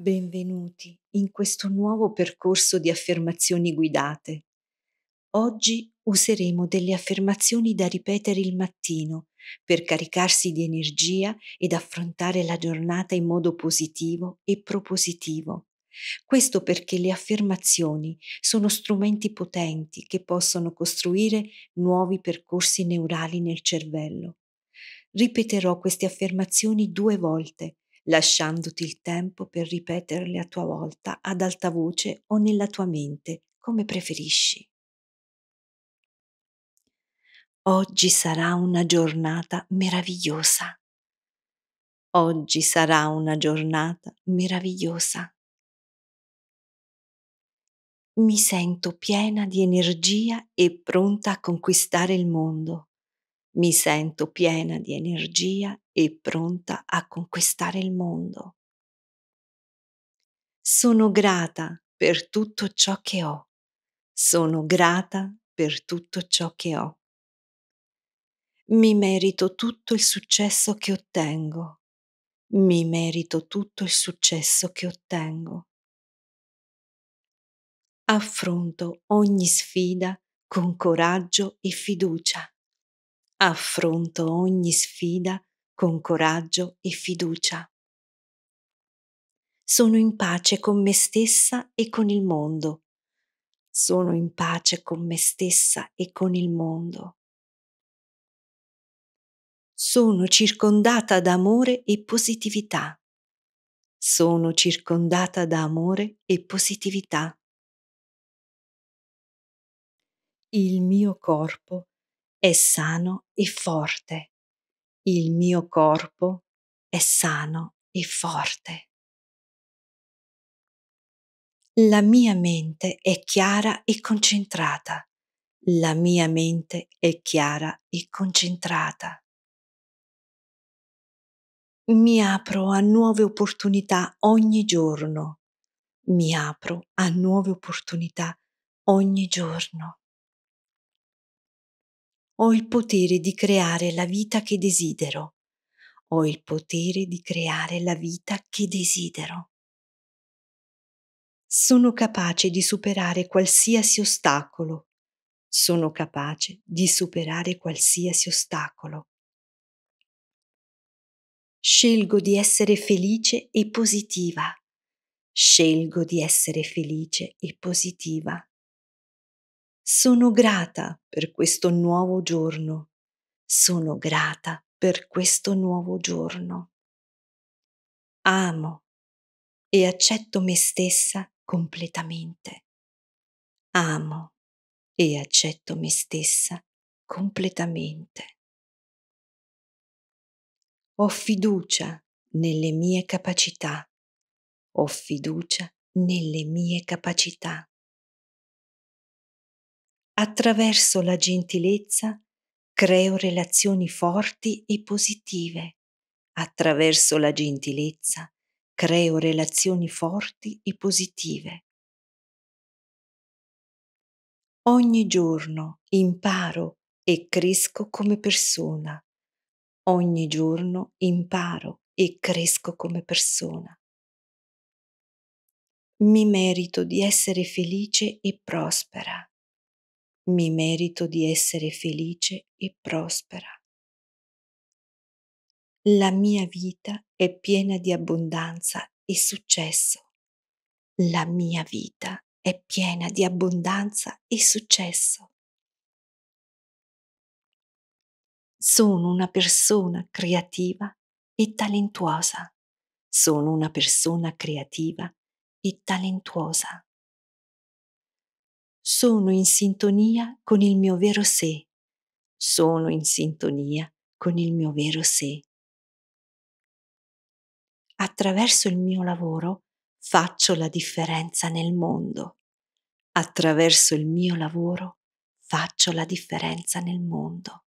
Benvenuti in questo nuovo percorso di affermazioni guidate. Oggi useremo delle affermazioni da ripetere il mattino per caricarsi di energia ed affrontare la giornata in modo positivo e propositivo. Questo perché le affermazioni sono strumenti potenti che possono costruire nuovi percorsi neurali nel cervello. Ripeterò queste affermazioni due volte lasciandoti il tempo per ripeterle a tua volta ad alta voce o nella tua mente, come preferisci. Oggi sarà una giornata meravigliosa. Oggi sarà una giornata meravigliosa. Mi sento piena di energia e pronta a conquistare il mondo. Mi sento piena di energia e pronta a conquistare il mondo. Sono grata per tutto ciò che ho. Sono grata per tutto ciò che ho. Mi merito tutto il successo che ottengo. Mi merito tutto il successo che ottengo. Affronto ogni sfida con coraggio e fiducia affronto ogni sfida con coraggio e fiducia. Sono in pace con me stessa e con il mondo. Sono in pace con me stessa e con il mondo. Sono circondata da amore e positività. Sono circondata da amore e positività. Il mio corpo è sano e forte. Il mio corpo è sano e forte. La mia mente è chiara e concentrata. La mia mente è chiara e concentrata. Mi apro a nuove opportunità ogni giorno. Mi apro a nuove opportunità ogni giorno. Ho il potere di creare la vita che desidero. Ho il potere di creare la vita che desidero. Sono capace di superare qualsiasi ostacolo. Sono capace di superare qualsiasi ostacolo. Scelgo di essere felice e positiva. Scelgo di essere felice e positiva. Sono grata per questo nuovo giorno. Sono grata per questo nuovo giorno. Amo e accetto me stessa completamente. Amo e accetto me stessa completamente. Ho fiducia nelle mie capacità. Ho fiducia nelle mie capacità attraverso la gentilezza creo relazioni forti e positive. Attraverso la gentilezza creo relazioni forti e positive. Ogni giorno imparo e cresco come persona. Ogni giorno imparo e cresco come persona. Mi merito di essere felice e prospera mi merito di essere felice e prospera. La mia vita è piena di abbondanza e successo. La mia vita è piena di abbondanza e successo. Sono una persona creativa e talentuosa. Sono una persona creativa e talentuosa sono in sintonia con il mio vero sé. Sono in sintonia con il mio vero sé. Attraverso il mio lavoro faccio la differenza nel mondo. Attraverso il mio lavoro faccio la differenza nel mondo.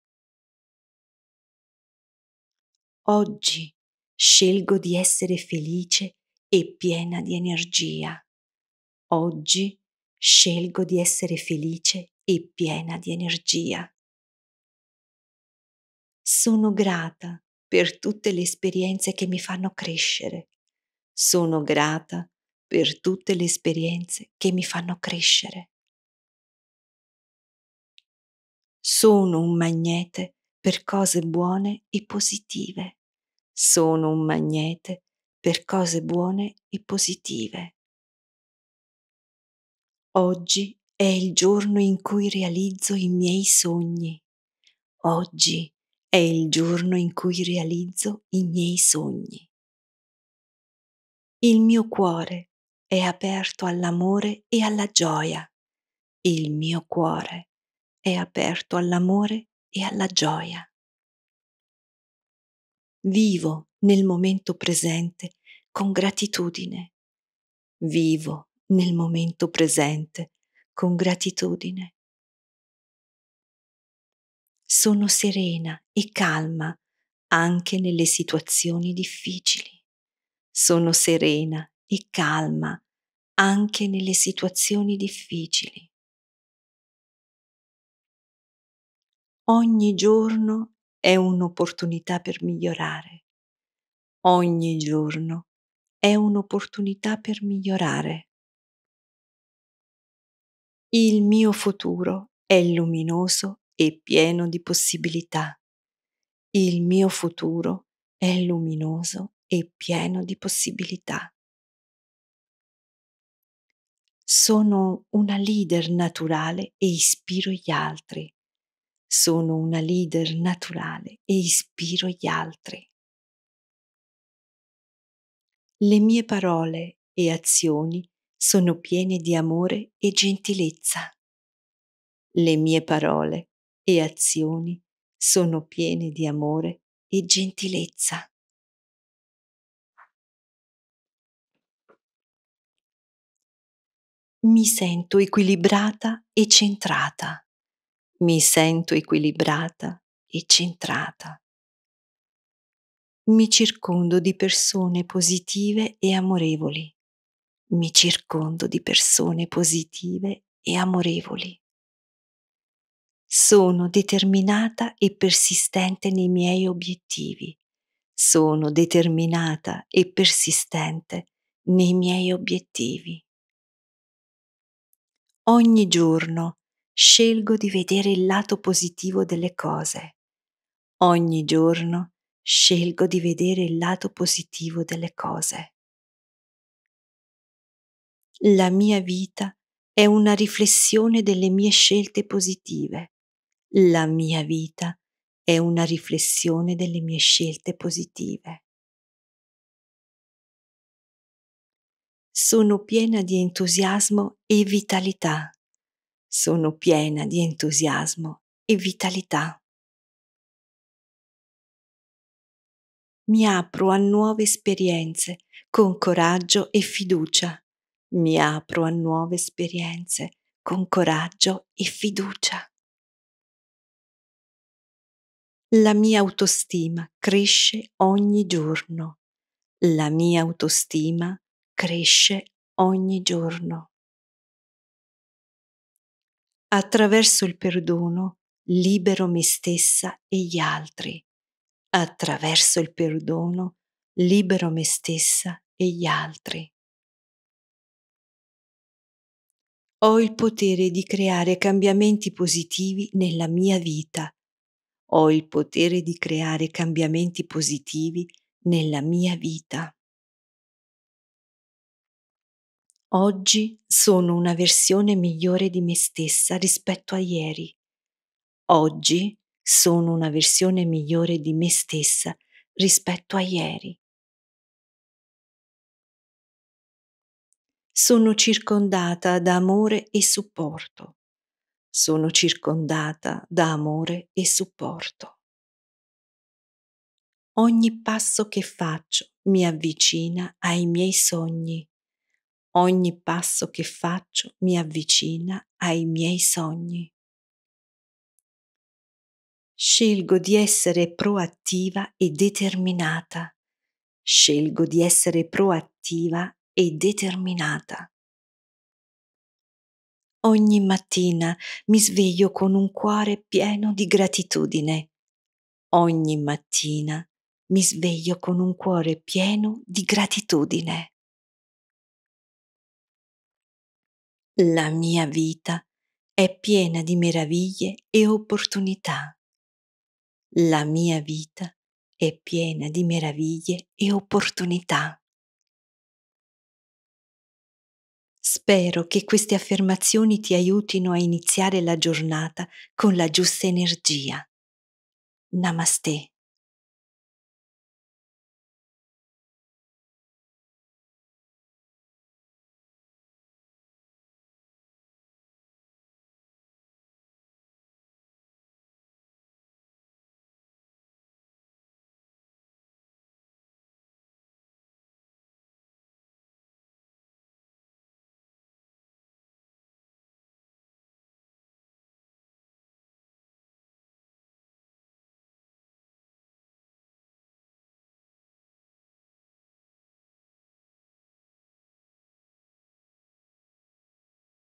Oggi scelgo di essere felice e piena di energia. Oggi scelgo di essere felice e piena di energia. Sono grata per tutte le esperienze che mi fanno crescere. Sono grata per tutte le esperienze che mi fanno crescere. Sono un magnete per cose buone e positive. Sono un magnete per cose buone e positive. Oggi è il giorno in cui realizzo i miei sogni. Oggi è il giorno in cui realizzo i miei sogni. Il mio cuore è aperto all'amore e alla gioia. Il mio cuore è aperto all'amore e alla gioia. Vivo nel momento presente con gratitudine. Vivo nel momento presente con gratitudine. Sono serena e calma anche nelle situazioni difficili. Sono serena e calma anche nelle situazioni difficili. Ogni giorno è un'opportunità per migliorare. Ogni giorno è un'opportunità per migliorare. Il mio futuro è luminoso e pieno di possibilità. Il mio futuro è luminoso e pieno di possibilità. Sono una leader naturale e ispiro gli altri. Sono una leader naturale e ispiro gli altri. Le mie parole e azioni sono piene di amore e gentilezza. Le mie parole e azioni sono piene di amore e gentilezza. Mi sento equilibrata e centrata. Mi sento equilibrata e centrata. Mi circondo di persone positive e amorevoli mi circondo di persone positive e amorevoli. Sono determinata e persistente nei miei obiettivi. Sono determinata e persistente nei miei obiettivi. Ogni giorno scelgo di vedere il lato positivo delle cose. Ogni giorno scelgo di vedere il lato positivo delle cose. La mia vita è una riflessione delle mie scelte positive. La mia vita è una riflessione delle mie scelte positive. Sono piena di entusiasmo e vitalità. Sono piena di entusiasmo e vitalità. Mi apro a nuove esperienze con coraggio e fiducia mi apro a nuove esperienze con coraggio e fiducia. La mia autostima cresce ogni giorno. La mia autostima cresce ogni giorno. Attraverso il perdono libero me stessa e gli altri. Attraverso il perdono libero me stessa e gli altri. Ho il potere di creare cambiamenti positivi nella mia vita. Ho il potere di creare cambiamenti positivi nella mia vita. Oggi sono una versione migliore di me stessa rispetto a ieri. Oggi sono una versione migliore di me stessa rispetto a ieri. sono circondata da amore e supporto. Sono circondata da amore e supporto. Ogni passo che faccio mi avvicina ai miei sogni. Ogni passo che faccio mi avvicina ai miei sogni. Scelgo di essere proattiva e determinata. Scelgo di essere proattiva e determinata. Ogni mattina mi sveglio con un cuore pieno di gratitudine. Ogni mattina mi sveglio con un cuore pieno di gratitudine. La mia vita è piena di meraviglie e opportunità. La mia vita è piena di meraviglie e opportunità. Spero che queste affermazioni ti aiutino a iniziare la giornata con la giusta energia. Namaste.